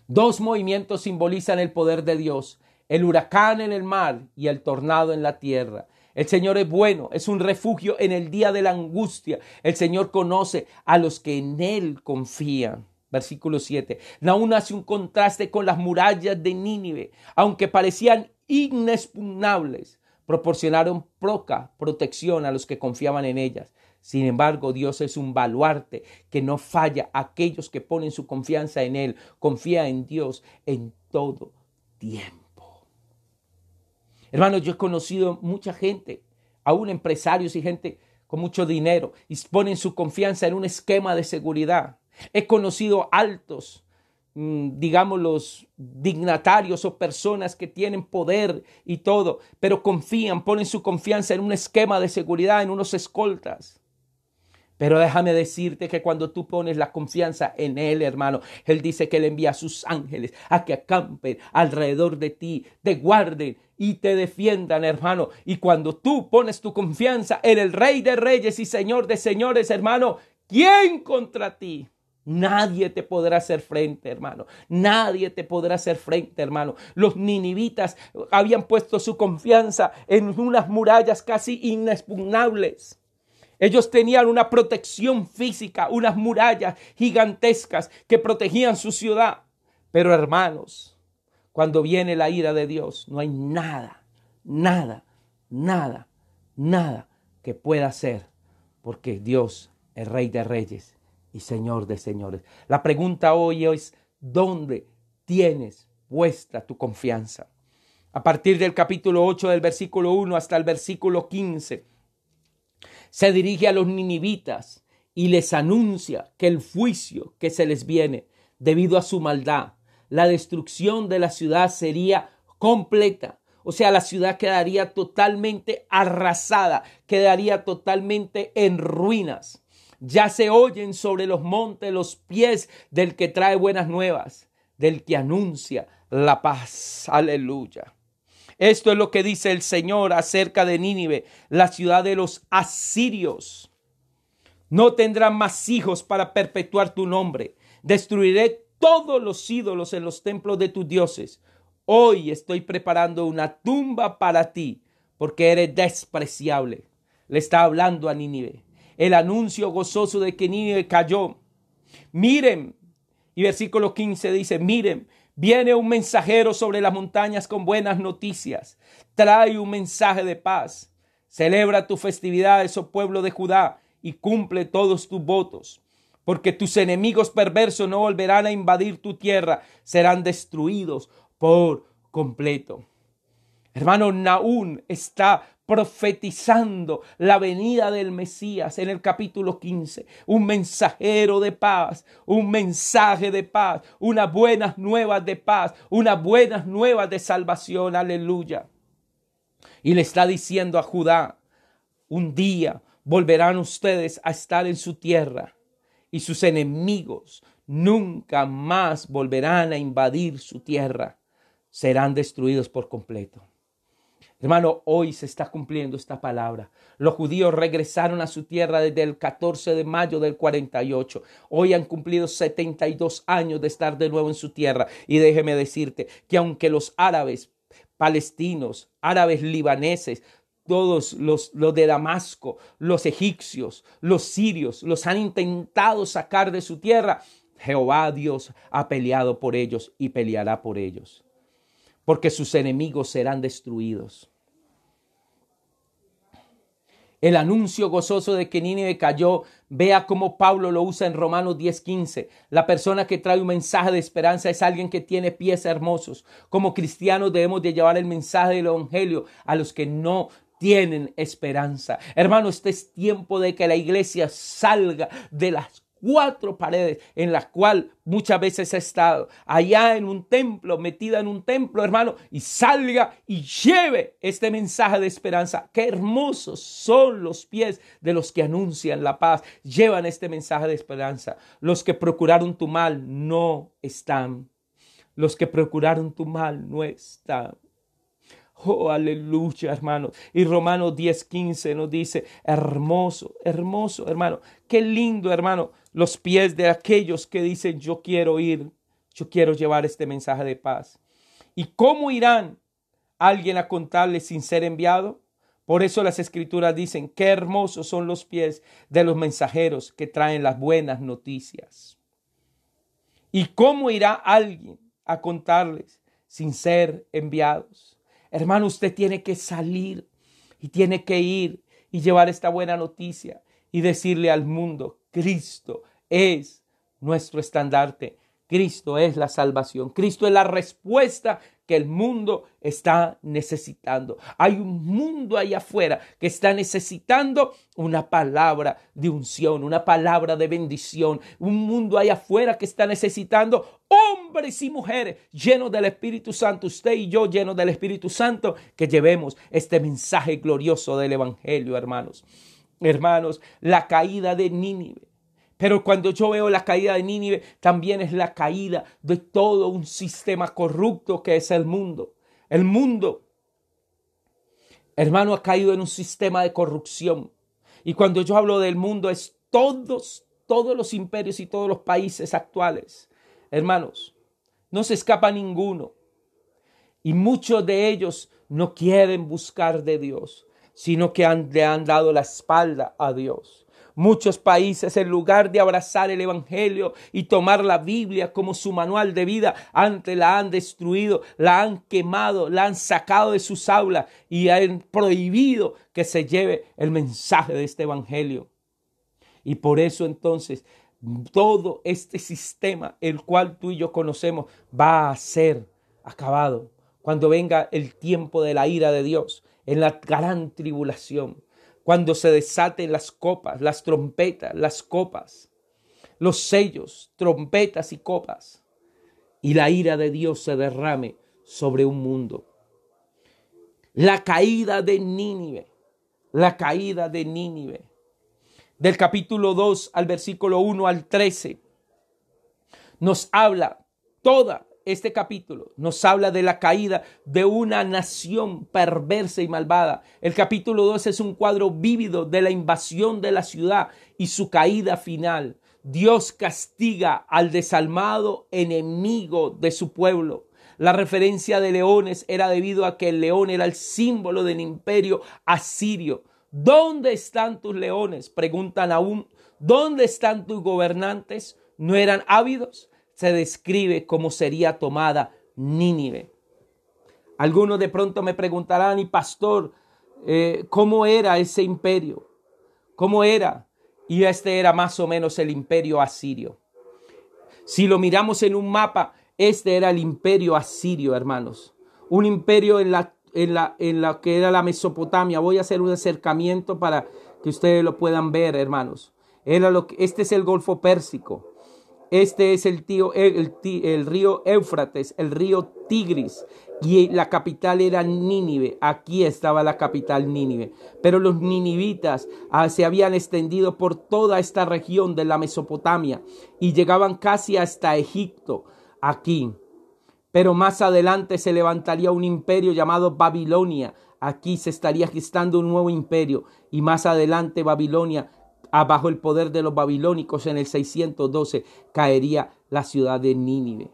Dos movimientos simbolizan el poder de Dios, el huracán en el mar y el tornado en la tierra. El Señor es bueno, es un refugio en el día de la angustia. El Señor conoce a los que en Él confían. Versículo 7. Naún hace un contraste con las murallas de Nínive. Aunque parecían inexpugnables, proporcionaron proca protección a los que confiaban en ellas. Sin embargo, Dios es un baluarte que no falla a aquellos que ponen su confianza en Él. Confía en Dios en todo tiempo. Hermanos, yo he conocido mucha gente, aún empresarios y gente con mucho dinero, y ponen su confianza en un esquema de seguridad. He conocido altos, mm, digamos, los dignatarios o personas que tienen poder y todo, pero confían, ponen su confianza en un esquema de seguridad, en unos escoltas. Pero déjame decirte que cuando tú pones la confianza en Él, hermano, Él dice que Él envía a sus ángeles a que acampen alrededor de ti, te guarden y te defiendan, hermano. Y cuando tú pones tu confianza en el Rey de Reyes y Señor de Señores, hermano, ¿quién contra ti? Nadie te podrá hacer frente, hermano. Nadie te podrá hacer frente, hermano. Los ninivitas habían puesto su confianza en unas murallas casi inexpugnables. Ellos tenían una protección física, unas murallas gigantescas que protegían su ciudad. Pero hermanos, cuando viene la ira de Dios. No hay nada, nada, nada, nada que pueda hacer, porque Dios es Rey de Reyes y Señor de Señores. La pregunta hoy es, ¿dónde tienes puesta tu confianza? A partir del capítulo 8 del versículo 1 hasta el versículo 15, se dirige a los ninivitas y les anuncia que el juicio que se les viene debido a su maldad la destrucción de la ciudad sería completa. O sea, la ciudad quedaría totalmente arrasada, quedaría totalmente en ruinas. Ya se oyen sobre los montes los pies del que trae buenas nuevas, del que anuncia la paz. Aleluya. Esto es lo que dice el Señor acerca de Nínive, la ciudad de los asirios. No tendrán más hijos para perpetuar tu nombre. Destruiré todos los ídolos en los templos de tus dioses. Hoy estoy preparando una tumba para ti, porque eres despreciable. Le está hablando a Nínive. El anuncio gozoso de que Nínive cayó. Miren, y versículo 15 dice, miren, viene un mensajero sobre las montañas con buenas noticias. Trae un mensaje de paz. Celebra tus festividades, oh pueblo de Judá, y cumple todos tus votos porque tus enemigos perversos no volverán a invadir tu tierra, serán destruidos por completo. Hermano, Naún está profetizando la venida del Mesías en el capítulo 15, un mensajero de paz, un mensaje de paz, unas buenas nuevas de paz, unas buenas nuevas de salvación, aleluya. Y le está diciendo a Judá, un día volverán ustedes a estar en su tierra y sus enemigos nunca más volverán a invadir su tierra, serán destruidos por completo. Hermano, hoy se está cumpliendo esta palabra. Los judíos regresaron a su tierra desde el 14 de mayo del 48. Hoy han cumplido 72 años de estar de nuevo en su tierra. Y déjeme decirte que aunque los árabes, palestinos, árabes libaneses, todos los, los, de Damasco, los egipcios, los sirios, los han intentado sacar de su tierra. Jehová Dios ha peleado por ellos y peleará por ellos, porque sus enemigos serán destruidos. El anuncio gozoso de que Nínive cayó, vea cómo Pablo lo usa en Romanos 10:15. La persona que trae un mensaje de esperanza es alguien que tiene pies hermosos. Como cristianos debemos de llevar el mensaje del Evangelio a los que no tienen esperanza. Hermano, este es tiempo de que la iglesia salga de las cuatro paredes en las cual muchas veces ha estado allá en un templo, metida en un templo, hermano, y salga y lleve este mensaje de esperanza. Qué hermosos son los pies de los que anuncian la paz, llevan este mensaje de esperanza. Los que procuraron tu mal no están. Los que procuraron tu mal no están. Oh, aleluya, hermano. Y Romanos 10:15 nos dice, hermoso, hermoso, hermano. Qué lindo, hermano, los pies de aquellos que dicen, yo quiero ir, yo quiero llevar este mensaje de paz. ¿Y cómo irán alguien a contarles sin ser enviado? Por eso las escrituras dicen, qué hermosos son los pies de los mensajeros que traen las buenas noticias. ¿Y cómo irá alguien a contarles sin ser enviados? Hermano, usted tiene que salir y tiene que ir y llevar esta buena noticia y decirle al mundo, Cristo es nuestro estandarte, Cristo es la salvación, Cristo es la respuesta que el mundo está necesitando. Hay un mundo allá afuera que está necesitando una palabra de unción, una palabra de bendición. Un mundo allá afuera que está necesitando hombres y mujeres llenos del Espíritu Santo, usted y yo llenos del Espíritu Santo, que llevemos este mensaje glorioso del Evangelio, hermanos. Hermanos, la caída de Nínive pero cuando yo veo la caída de Nínive, también es la caída de todo un sistema corrupto que es el mundo. El mundo, hermano, ha caído en un sistema de corrupción. Y cuando yo hablo del mundo, es todos, todos los imperios y todos los países actuales. Hermanos, no se escapa ninguno. Y muchos de ellos no quieren buscar de Dios, sino que le han dado la espalda a Dios. Muchos países, en lugar de abrazar el Evangelio y tomar la Biblia como su manual de vida, antes la han destruido, la han quemado, la han sacado de sus aulas y han prohibido que se lleve el mensaje de este Evangelio. Y por eso entonces todo este sistema, el cual tú y yo conocemos, va a ser acabado cuando venga el tiempo de la ira de Dios, en la gran tribulación cuando se desaten las copas, las trompetas, las copas, los sellos, trompetas y copas, y la ira de Dios se derrame sobre un mundo. La caída de Nínive, la caída de Nínive. Del capítulo 2 al versículo 1 al 13 nos habla toda este capítulo nos habla de la caída de una nación perversa y malvada. El capítulo 2 es un cuadro vívido de la invasión de la ciudad y su caída final. Dios castiga al desalmado enemigo de su pueblo. La referencia de leones era debido a que el león era el símbolo del imperio asirio. ¿Dónde están tus leones? Preguntan aún. ¿Dónde están tus gobernantes? ¿No eran ávidos? se describe cómo sería tomada Nínive. Algunos de pronto me preguntarán, y pastor, eh, ¿cómo era ese imperio? ¿Cómo era? Y este era más o menos el imperio asirio. Si lo miramos en un mapa, este era el imperio asirio, hermanos. Un imperio en la, en la, en la que era la Mesopotamia. Voy a hacer un acercamiento para que ustedes lo puedan ver, hermanos. Era lo que, este es el Golfo Pérsico. Este es el, tío, el, río Éufrates, el río Tigris, y la capital era Nínive. Aquí estaba la capital Nínive. Pero los ninivitas ah, se habían extendido por toda esta región de la Mesopotamia y llegaban casi hasta Egipto, aquí. Pero más adelante se levantaría un imperio llamado Babilonia. Aquí se estaría gestando un nuevo imperio y más adelante Babilonia Abajo el poder de los babilónicos en el 612 caería la ciudad de Nínive.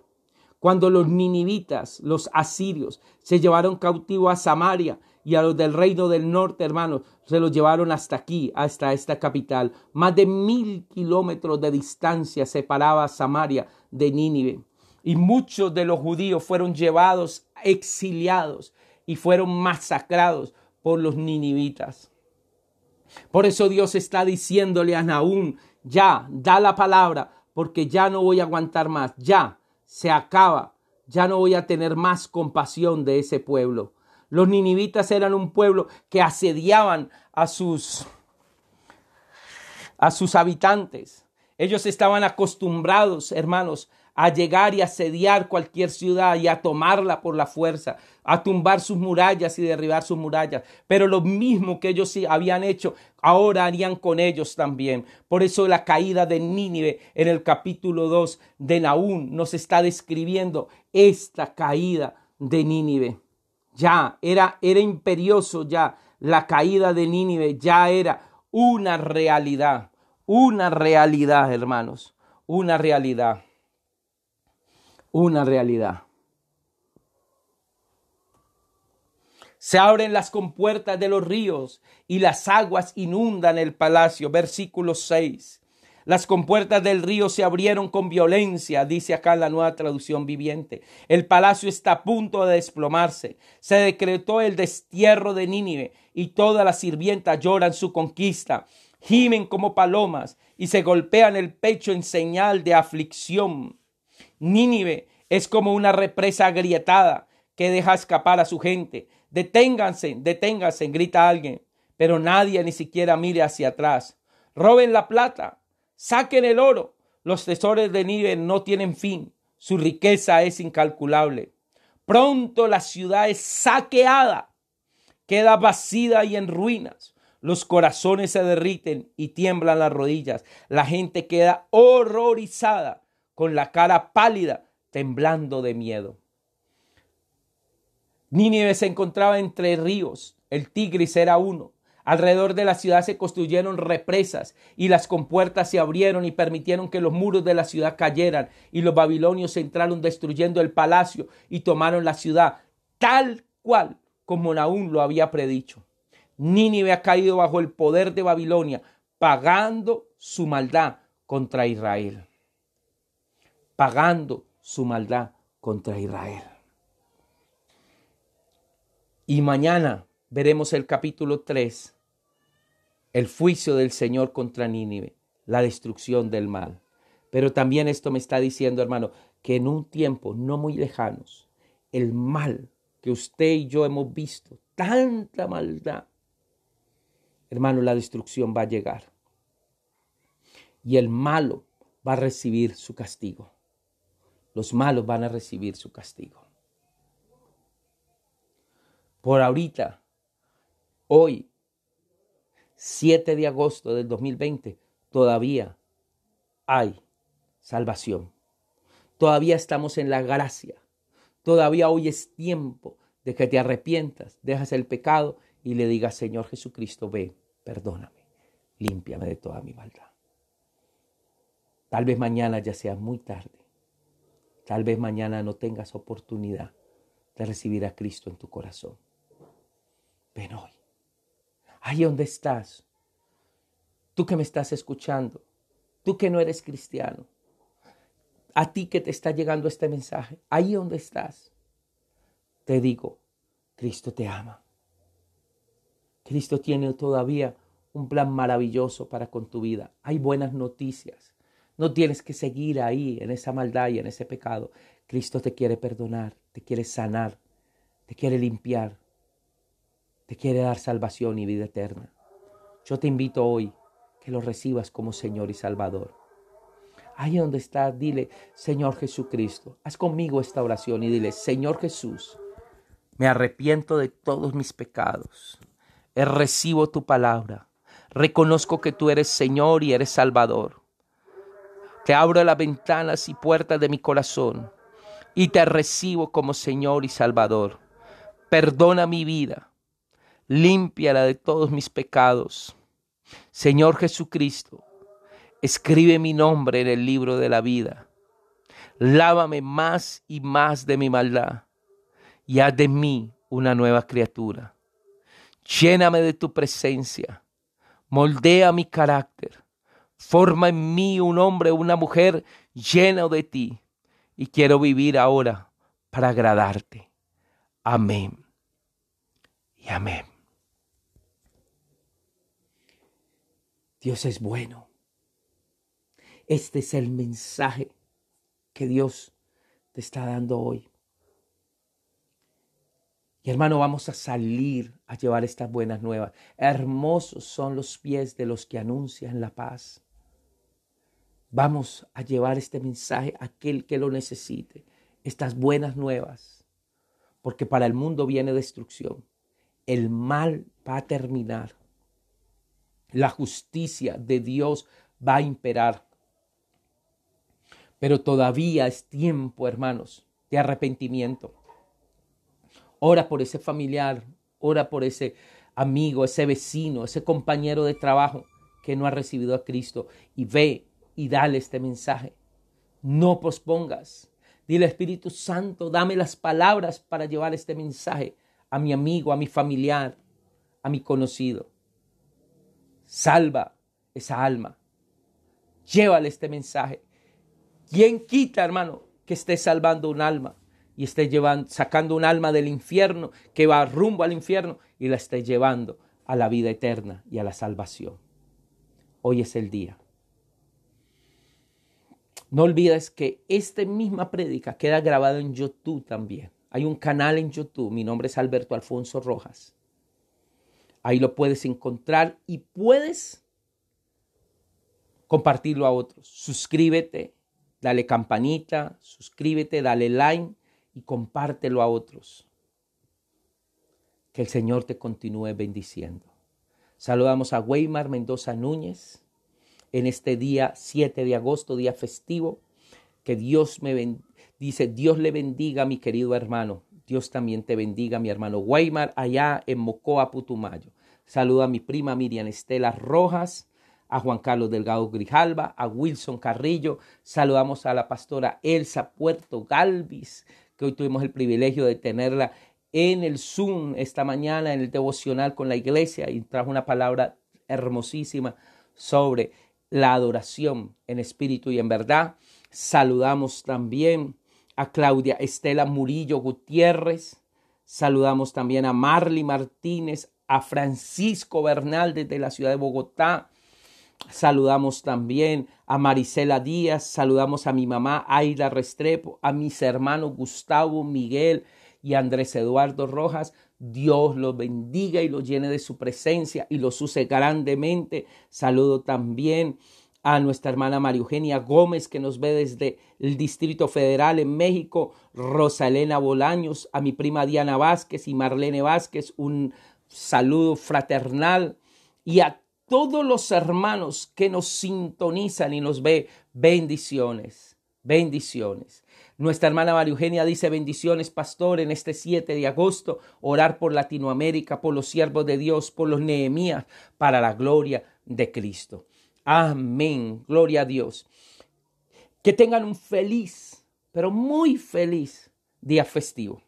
Cuando los ninivitas, los asirios, se llevaron cautivo a Samaria y a los del reino del norte, hermanos, se los llevaron hasta aquí, hasta esta capital. Más de mil kilómetros de distancia separaba Samaria de Nínive. Y muchos de los judíos fueron llevados, exiliados y fueron masacrados por los ninivitas. Por eso Dios está diciéndole a Naúm, ya, da la palabra, porque ya no voy a aguantar más, ya, se acaba, ya no voy a tener más compasión de ese pueblo. Los ninivitas eran un pueblo que asediaban a sus, a sus habitantes. Ellos estaban acostumbrados, hermanos, a llegar y asediar cualquier ciudad y a tomarla por la fuerza, a tumbar sus murallas y derribar sus murallas. Pero lo mismo que ellos habían hecho, ahora harían con ellos también. Por eso la caída de Nínive en el capítulo 2 de Naún nos está describiendo esta caída de Nínive. Ya era, era imperioso ya la caída de Nínive, ya era una realidad, una realidad, hermanos, una realidad una realidad. Se abren las compuertas de los ríos y las aguas inundan el palacio. Versículo 6. Las compuertas del río se abrieron con violencia, dice acá en la nueva traducción viviente. El palacio está a punto de desplomarse. Se decretó el destierro de Nínive y todas las sirvientas lloran su conquista. Gimen como palomas y se golpean el pecho en señal de aflicción. Nínive es como una represa agrietada que deja escapar a su gente. Deténganse, deténganse, grita alguien, pero nadie ni siquiera mire hacia atrás. Roben la plata, saquen el oro. Los tesoros de Nínive no tienen fin, su riqueza es incalculable. Pronto la ciudad es saqueada, queda vacía y en ruinas. Los corazones se derriten y tiemblan las rodillas. La gente queda horrorizada con la cara pálida, temblando de miedo. Nínive se encontraba entre ríos, el Tigris era uno. Alrededor de la ciudad se construyeron represas y las compuertas se abrieron y permitieron que los muros de la ciudad cayeran y los babilonios entraron destruyendo el palacio y tomaron la ciudad tal cual como Naúm lo había predicho. Nínive ha caído bajo el poder de Babilonia, pagando su maldad contra Israel pagando su maldad contra Israel. Y mañana veremos el capítulo 3, el juicio del Señor contra Nínive, la destrucción del mal. Pero también esto me está diciendo, hermano, que en un tiempo no muy lejanos, el mal que usted y yo hemos visto, tanta maldad, hermano, la destrucción va a llegar. Y el malo va a recibir su castigo los malos van a recibir su castigo. Por ahorita, hoy, 7 de agosto del 2020, todavía hay salvación. Todavía estamos en la gracia. Todavía hoy es tiempo de que te arrepientas, dejas el pecado y le digas, Señor Jesucristo, ve, perdóname, límpiame de toda mi maldad. Tal vez mañana ya sea muy tarde. Tal vez mañana no tengas oportunidad de recibir a Cristo en tu corazón. Ven hoy. Ahí donde estás. Tú que me estás escuchando. Tú que no eres cristiano. A ti que te está llegando este mensaje. Ahí donde estás. Te digo, Cristo te ama. Cristo tiene todavía un plan maravilloso para con tu vida. Hay buenas noticias. No tienes que seguir ahí en esa maldad y en ese pecado. Cristo te quiere perdonar, te quiere sanar, te quiere limpiar, te quiere dar salvación y vida eterna. Yo te invito hoy que lo recibas como Señor y Salvador. Ahí donde está, dile, Señor Jesucristo, haz conmigo esta oración y dile, Señor Jesús, me arrepiento de todos mis pecados. Recibo tu palabra. Reconozco que tú eres Señor y eres Salvador. Te abro las ventanas y puertas de mi corazón y te recibo como Señor y Salvador. Perdona mi vida, límpiala de todos mis pecados. Señor Jesucristo, escribe mi nombre en el libro de la vida. Lávame más y más de mi maldad y haz de mí una nueva criatura. Lléname de tu presencia, moldea mi carácter Forma en mí un hombre o una mujer lleno de ti. Y quiero vivir ahora para agradarte. Amén. Y amén. Dios es bueno. Este es el mensaje que Dios te está dando hoy. Y hermano, vamos a salir a llevar estas buenas nuevas. Hermosos son los pies de los que anuncian la paz Vamos a llevar este mensaje a aquel que lo necesite, estas buenas nuevas, porque para el mundo viene destrucción. El mal va a terminar. La justicia de Dios va a imperar. Pero todavía es tiempo, hermanos, de arrepentimiento. Ora por ese familiar, ora por ese amigo, ese vecino, ese compañero de trabajo que no ha recibido a Cristo y ve y dale este mensaje. No pospongas. Dile Espíritu Santo, dame las palabras para llevar este mensaje a mi amigo, a mi familiar, a mi conocido. Salva esa alma. Llévale este mensaje. ¿Quién quita, hermano, que esté salvando un alma y esté llevando, sacando un alma del infierno que va rumbo al infierno y la esté llevando a la vida eterna y a la salvación? Hoy es el día. No olvides que esta misma prédica queda grabada en YouTube también. Hay un canal en YouTube. Mi nombre es Alberto Alfonso Rojas. Ahí lo puedes encontrar y puedes compartirlo a otros. Suscríbete, dale campanita, suscríbete, dale like y compártelo a otros. Que el Señor te continúe bendiciendo. Saludamos a Weimar Mendoza Núñez en este día 7 de agosto, día festivo. Que Dios me bendiga. Dice, Dios le bendiga, mi querido hermano. Dios también te bendiga, mi hermano Weimar, allá en Mocoa, Putumayo. Saluda a mi prima Miriam Estela Rojas, a Juan Carlos Delgado Grijalba, a Wilson Carrillo. Saludamos a la pastora Elsa Puerto Galvis, que hoy tuvimos el privilegio de tenerla en el Zoom esta mañana, en el devocional con la iglesia, y trajo una palabra hermosísima sobre la adoración en espíritu y en verdad. Saludamos también a Claudia Estela Murillo Gutiérrez. Saludamos también a Marly Martínez, a Francisco Bernal desde la ciudad de Bogotá. Saludamos también a Marisela Díaz, saludamos a mi mamá Aida Restrepo, a mis hermanos Gustavo, Miguel, y Andrés Eduardo Rojas. Dios los bendiga y los llene de su presencia y los use grandemente. Saludo también a nuestra hermana María Eugenia Gómez, que nos ve desde el Distrito Federal en México, Rosalena Bolaños, a mi prima Diana Vázquez y Marlene Vázquez, un saludo fraternal y a todos los hermanos que nos sintonizan y nos ve, bendiciones, bendiciones. Nuestra hermana María Eugenia dice bendiciones, pastor, en este 7 de agosto, orar por Latinoamérica, por los siervos de Dios, por los Nehemías, para la gloria de Cristo. Amén, gloria a Dios. Que tengan un feliz, pero muy feliz día festivo.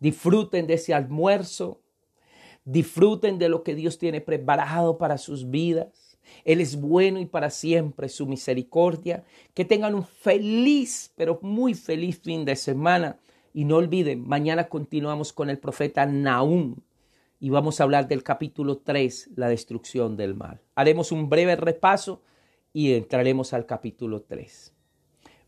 Disfruten de ese almuerzo, disfruten de lo que Dios tiene preparado para sus vidas. Él es bueno y para siempre su misericordia. Que tengan un feliz, pero muy feliz fin de semana. Y no olviden, mañana continuamos con el profeta Naúm y vamos a hablar del capítulo 3, la destrucción del mal. Haremos un breve repaso y entraremos al capítulo 3.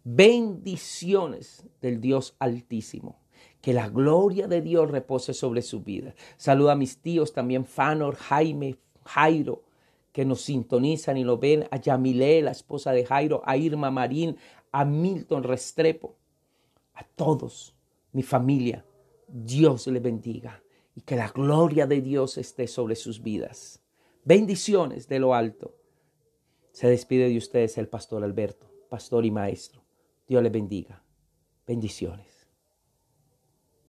Bendiciones del Dios Altísimo. Que la gloria de Dios repose sobre su vida. Saluda a mis tíos también, Fanor, Jaime, Jairo, que nos sintonizan y lo ven, a Yamile, la esposa de Jairo, a Irma Marín, a Milton Restrepo, a todos, mi familia, Dios les bendiga y que la gloria de Dios esté sobre sus vidas. Bendiciones de lo alto. Se despide de ustedes el pastor Alberto, pastor y maestro. Dios les bendiga. Bendiciones.